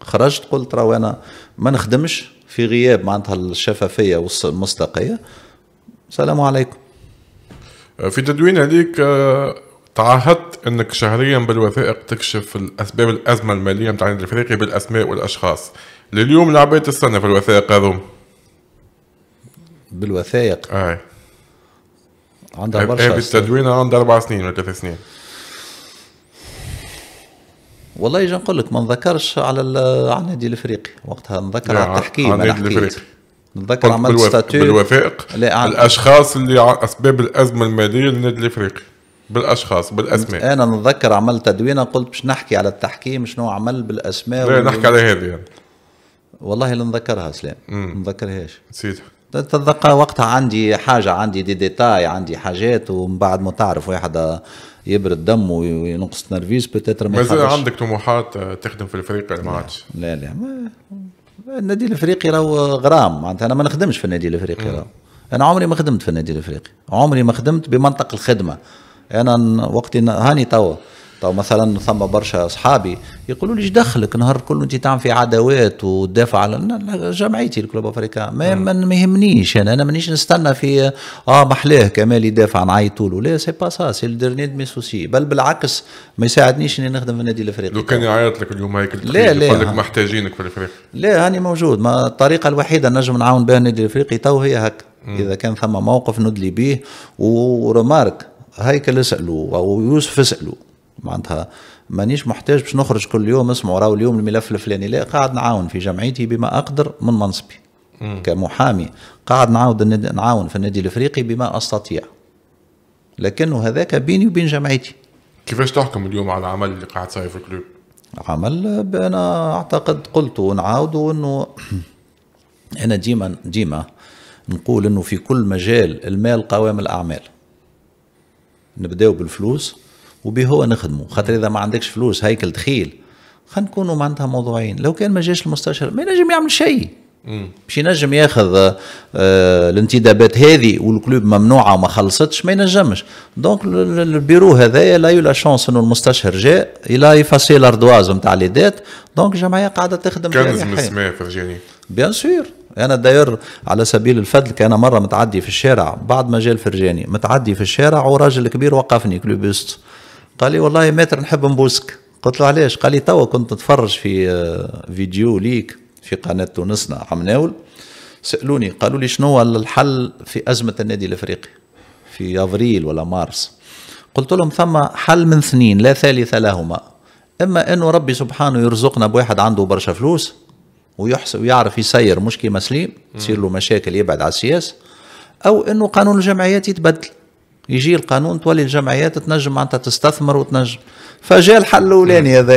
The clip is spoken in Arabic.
خرجت قلت راه انا ما نخدمش في غياب معناتها الشفافيه والمصداقيه السلام عليكم آه، في تدوين عليك آه، تعهدت انك شهريا بالوثائق تكشف الاسباب الازمه الماليه نتاع النادي الافريقي بالاسماء والاشخاص لليوم لعبيت السنه في الوثائق هذوم بالوثائق اي عندها برشا هذه التدوينه عندها اربع سنين ولا ثلاث سنين والله يجي نقول لك ما نذكرش على على النادي الافريقي وقتها نذكر على نعم، التحكيم على النادي الافريقي نذكر عملت ستاتيو بالوثائق الاشخاص اللي اسباب الازمه الماليه للنادي الافريقي بالاشخاص بالاسماء انا نذكر عملت تدوينه قلت باش نحكي على التحكيم شنو عمل بالاسماء لا نحكي على هذه يعني. والله لا نذكرها سلام ما نذكرهاش نسيتها تتذكر وقتها عندي حاجة عندي دي ديتاي عندي حاجات ومن بعد ما تعرف واحد يبرد دمه وينقص نرفيز بتاتر ما مازال عندك طموحات آه، تخدم في الفريق اللي ما عادش لا لا ما النادي الافريقي راهو غرام معناتها انا ما نخدمش في النادي الافريقي راهو انا عمري ما خدمت في النادي الافريقي عمري ما خدمت بمنطق الخدمه انا وقتي هاني توا تو مثلا ثم برشا اصحابي يقولوا لي دخلك نهار كله انت تعمل في عداوات وتدافع على جمعيتي الكلوب افريكان نعم. ما ما يهمنيش انا انا مانيش نستنى في اه محلاه كمال يدافع نعيطوا له لا سي با سا سي الدرني دمي سوسي بل بالعكس ما يساعدنيش اني نخدم في النادي الافريقي لو كان يعيط لك اليوم هيك لا لا يقول لك محتاجينك في الافريقي لا هاني موجود ما الطريقه الوحيده نجم نعاون بها النادي الافريقي تو هي هكا اذا كان ثم موقف ندلي به ورمارك هيكل اسالوا او يوسف اسالوا معناتها مانيش محتاج باش نخرج كل يوم اسمعوا راهو اليوم الملف الفلاني لا قاعد نعاون في جمعيتي بما اقدر من منصبي كمحامي قاعد نعاود نعاون في النادي الافريقي بما استطيع لكنه هذاك بيني وبين جمعيتي كيفاش تحكم اليوم على العمل اللي قاعد صاير في الكلوب؟ عمل انا اعتقد قلت ونعاود انه انا ديما ديما نقول انه في كل مجال المال قوام الاعمال نبداو بالفلوس وبهو نخدمه خاطر اذا ما عندكش فلوس هيكل دخيل خلينا نكونوا معناتها موضوعين لو كان ما جاش المستشار ما ينجم يعمل شيء مش ينجم ياخذ آه، الانتدابات هذه والكلوب ممنوعه وما خلصتش ما ينجمش دونك البيرو هذايا لا لا شانس انه المستشار جاء الى يفاسي لاردواز نتاع لي ديت دونك الجمعيه قاعده تخدم كنز من فرجاني بيان سور انا داير على سبيل الفضل كان مره متعدي في الشارع بعد ما جاء الفرجاني متعدي في الشارع وراجل كبير وقفني كلوبيست قال لي والله ماتر نحب نبوسك قلت له علاش قال لي توا كنت نتفرج في آه، فيديو ليك في قناه تونسنا نعم، عمناول سالوني قالوا لي شنو هو الحل في ازمه النادي الافريقي في افريل ولا مارس قلت لهم ثم حل من اثنين لا ثالث لهما اما انه ربي سبحانه يرزقنا بواحد عنده برشا فلوس ويحس ويعرف يسير مش كيما سليم تصير له مشاكل يبعد على السياسه او انه قانون الجمعيات يتبدل يجي القانون تولي الجمعيات تنجم معناتها تستثمر وتنجم فجاء الحل الاولاني هذا